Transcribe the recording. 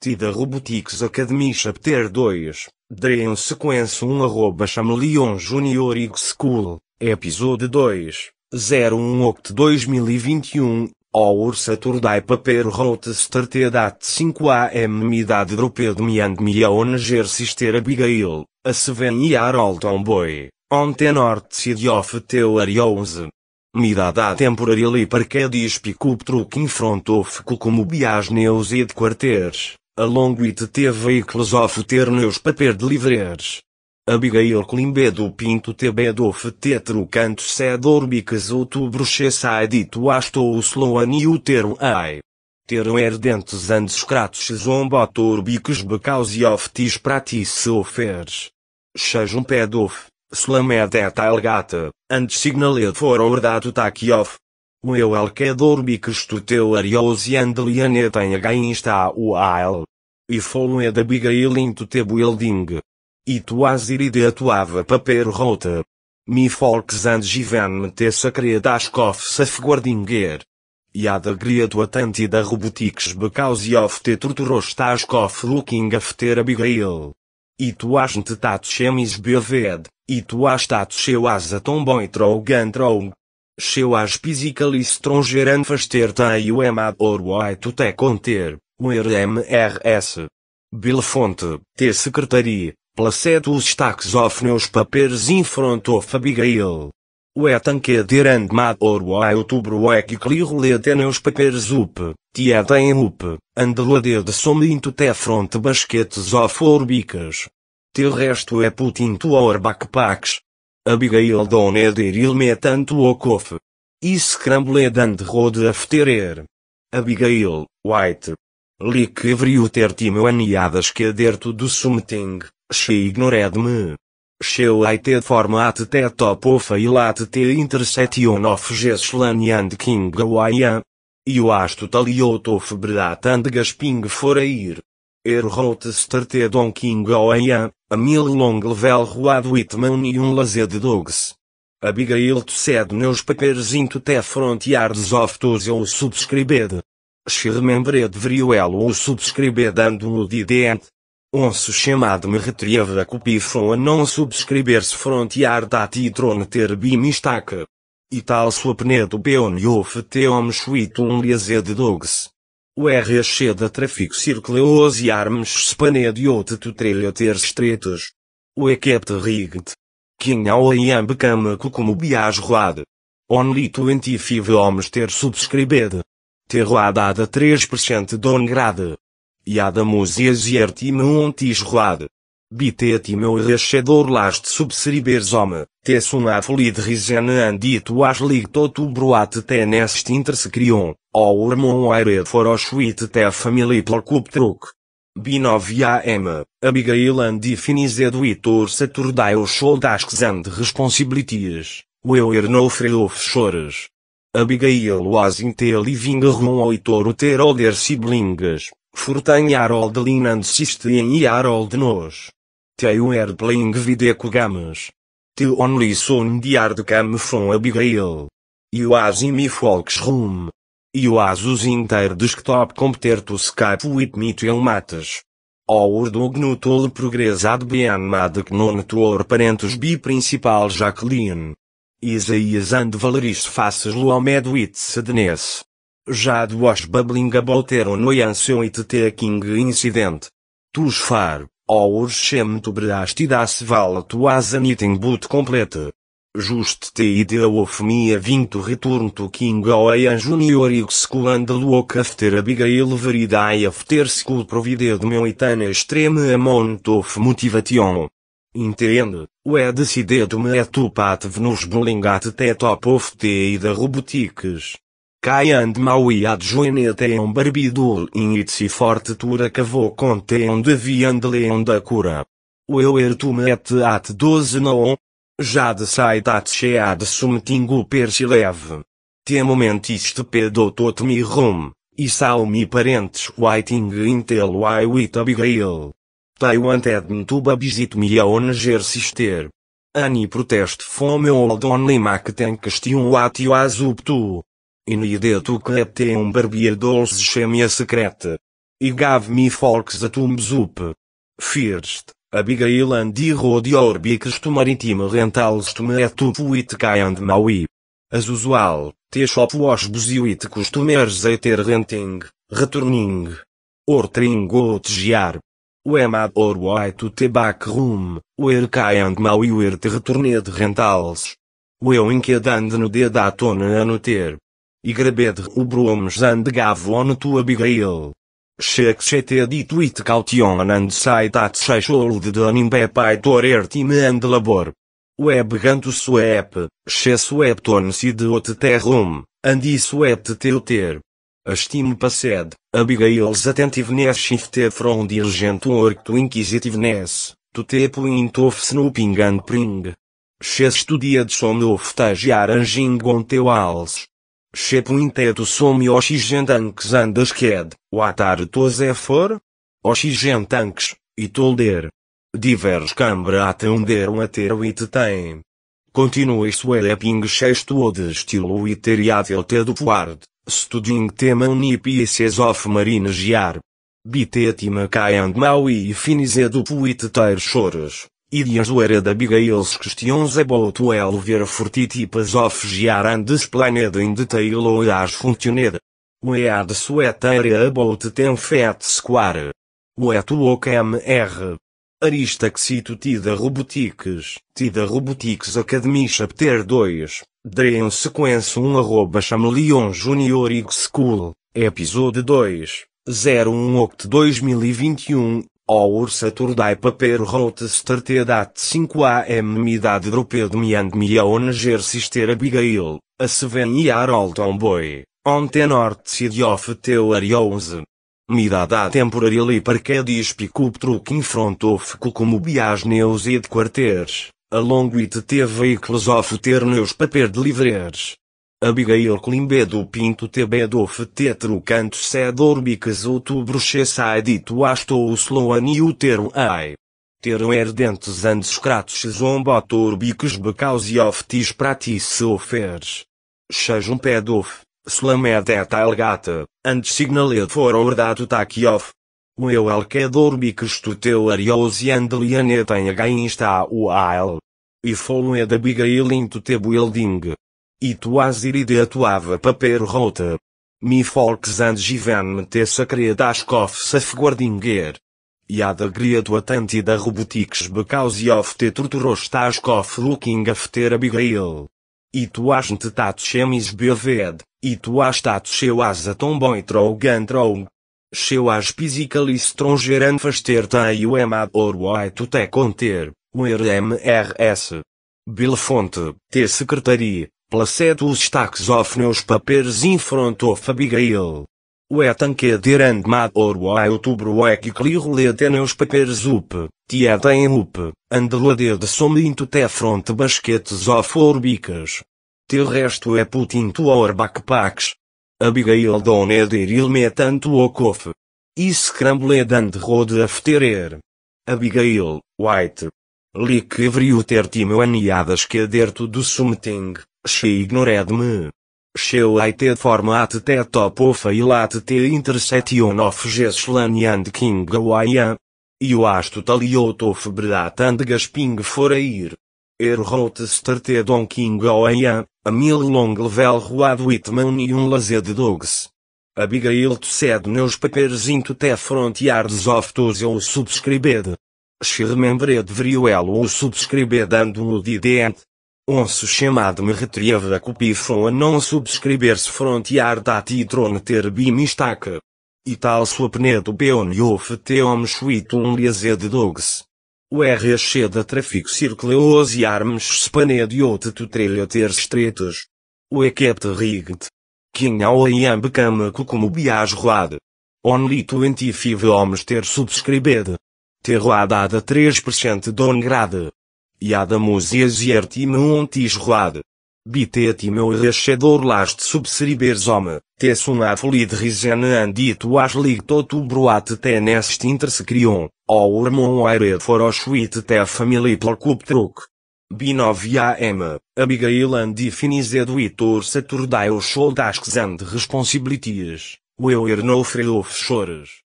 Tida Robotics Academy Chapter 2, Dream Sequence 1 arroba Chameleon Junior X School, Episode 2, 01 Oct 2021, Our Saturday Paper Road Started at 5 am Midad Dropped me and me on Sister Abigail, a Seven year old tomboy, on the north city of Teorions. Midad a temporarily parked is pick up truck in front of Cucumubias Neus e de Quarters. A Longuit teve veículos of terneus paper deliveries. Abigail do Pinto Tebedof Tetro Cedor Bicas Outubro asto o Loan e Utero Ai. Teram erdentes andes cratos Bicas becaus e oftis pratis sofers. Sejam pedof, slamedet algata, andes signaled fora ordado taquiof, o eu alquedorbi cristoteu ariosiandeliane tem again está o al. E folo é da bigail into te building. E tuas iride atuava paper rota. Mi folks and given me te sacredaskof safeguardinguer. E a da tua tante da robotics because of te cof looking after abigail. E tu as te tatu chemis beved, e tu as tato seu asa tomboy trogan trog. Chez as physical stronger and faster than e o at or why te take conter, where Bill Fonte T. secretaria placeto os stacks of meus papers in front of Abigail. Ué tanque dirand mad or why outubro ué que clear leten os papers up, tia é tem up, and loaded some into te front basquetes of orbicas. Te resto é put into our backpacks, Abigail don eder il metant é locof. Iscramble é dand rode afterer. Abigail, white. Lic evriuter aniadas que aderto do something, she ignored me. She aite forma at te topofa il at te intersetion of and king hawaiian. Ioasto taliotof bredat and gasping ir. Er Errot started don king hawaiian. A mil long level road Whitman e um lazer de dogs. Abigail to said neus papers into the front yards of those ou subscribed. She remembered very well ou subscribed and no didn't. Onso chamado me retrieve a copy from a non subscribers front yard at itron ter be mistake. E tal sua penedo peon of the om sweet um lazer de dogs. O RAC da Traffic Circle os armes spanediot tutrelho ter estreitos. O ekept Rigged. Quinhau iam becama como bias road. Only 25 homens ter subscribed. Ter roadada 3% Dongrade. E há da e artima ontis road. Biteti meu reședor last sub seriberzome, te suna folid rizene andit oas lig totu broat te nest intersecrion, o urmon aire suite te familii plăcup truc. Binovia M, Abigail and Definizeduitor Saturdaio Sholdasks and Responsibilities, Weuer no Freofchores. Abigail was inte living rum oitor ter older siblings, Furtan Harold and Sistien e Harold Nos. You are playing video games. The only sound yard came from Abigail. You are in my folks room. You are using their desktop computer to Skype with me to mates. Our dog no tol progress ad bien mad non our parentes be principal Jacqueline. Isaías and Valeris faces lo lomed with sadness. Jad was babbling about her annoyance with the king incident. Tus far. Ourschämt überrascht das Wald was anything but complete. Just te idea of me having to return to King Oean Junior School and look after Abigail veridae after school provided me with an extreme amount of motivation. Entende? Ué decidido me é tu patvnos bullying at the top of the ida robotics. Caian de Maui adjoinete um barbidul in itsi forte tura cavou conte um de leon da cura. O eu er tu met at doze naon. Já de saitat chead sumtingu per si leve. Temument pedo pedot mi rum, e salmi parentes whiting intel wai wit abigail. Taiwan edm tuba bisit mi aon sister. Ani proteste fome old only mac ten question what you as up que tem um barbier dolce chemia secreta. E gave me folks a tumbs up. First, Abigail and the road to biggest maritime rentals to me et up with and Maui. As usual, te shop was busy with customers ter renting, returning, or trying out gear. Wemad or why to te back room, where Kai and Maui were te returned rentals. Weu inquedando no dedatona a noter e grabed rubromes and gavon to Abigail. Shakshete dit wit caution and sight at threshold done pytor time and labor. Web gantus sweep, she swepton sid ot terrum, and i swept teuter. Esteem passed, Abigail's attentiveness shifted from diligent work to inquisitiveness, to the point of snooping and pring. She studied some of the arranging on the walls, Chepuinteto some oxigentanques andas qued, o atar for? Oxigentanques, e tolder. Divers câmbra atenderam a ter o it tem. Continua suereping é sexto o de estilo teriável te do ward studing tema unipices of marine giar. Bitetima caend mau e finize do ter chores. E as Weird Abigail's questions about well were fortitipas of gear and explained in detail or as functioned. Wead sweater about ten fat square. Wet OKMR. Aristaxito Tida Robotics, Tida Robotics Academy Chapter 2, Dream Sequence 1 arroba Chameleon Junior X School, Episódio 2, 01 Oct 2021. O ursa turdai paper rote startedat 5 am midad europeu de miand miaon sister abigail, a seven boy on boi, se tenort sidiof teu ariose. Midade a temporarili parcadis picup truc infrontof como bias neus quarters along with teve e close of ter neus paper de Abigail do Pinto Tebedof Tetro Cantos Sedorbicas Outubro Chessaedito Astou Sloan Utero Ai. Teram erdentes andes cratos zombotorbicos becaus e oftis pratice ofers. Sejam pedof, slamedeta algata, antes signaled for ordato takiof. O eu alquedorbicos tu teu arios e andelianet em h está o al. E folo é da Abigail into tebuilding. Et toas iride atuava paper rota. Mi folks and given me te sacred ascof safeguardinguer. Iad agreed atanti da robotics because of te torturos taskof looking after Abigail. E tu as te tat chemis beved, e tu as tat seu as a tomboi trogan trong. Seu as physically stronger and faster than you am at or why to te conter, where MRS. Belfonte, te Secretaria, Placedo os stacks of in front of Abigail. O etanque derand or a outubro é que cliro leteneus papéis up, tiedem up, andelade de sominto te front basquetes of orbicas. Te resto é into our backpacks. Abigail doneder il metanto o cof. scrambled and rode afterer. Abigail, white. Lic every ter timo aniadas que aderto do something și ignored me. Și eu ai te forma at te top of il at te intersection of Geslan and King Hawaiian. Eu as totaliot of bredat and gasping for ir. Er rote starte on King Hawaiian, a mil long level road Whitman e um lazer de dogs. Abigail to cede meus papers into te frontiers of tos o subscribed. She remembered very well o subscribed and no didn't onso chamado me retrieve a copifon a não subscrever se frontear da titron ter bimistaque. E tal sua penedo peon e um liazé liazed dogs. O rsh da trafico circleos e armes spanedo tu ote tutrelha ter estretas. O equepte rigged. Quinhau a ambecama cama como bias roade. Only 25 homens ter subscribed. Ter roadada 3% downgrade. Iadamus exertimum ontis road. Bitetimeu rechedor last subseribers homme, tessuna folid risene andito as ligtotu broat tenest intersecrion, o hormon aere foroshuit te famili plorcup truc. AM, M, Abigail and definis eduitor Saturdae should ask and responsibilities, where no free of shores.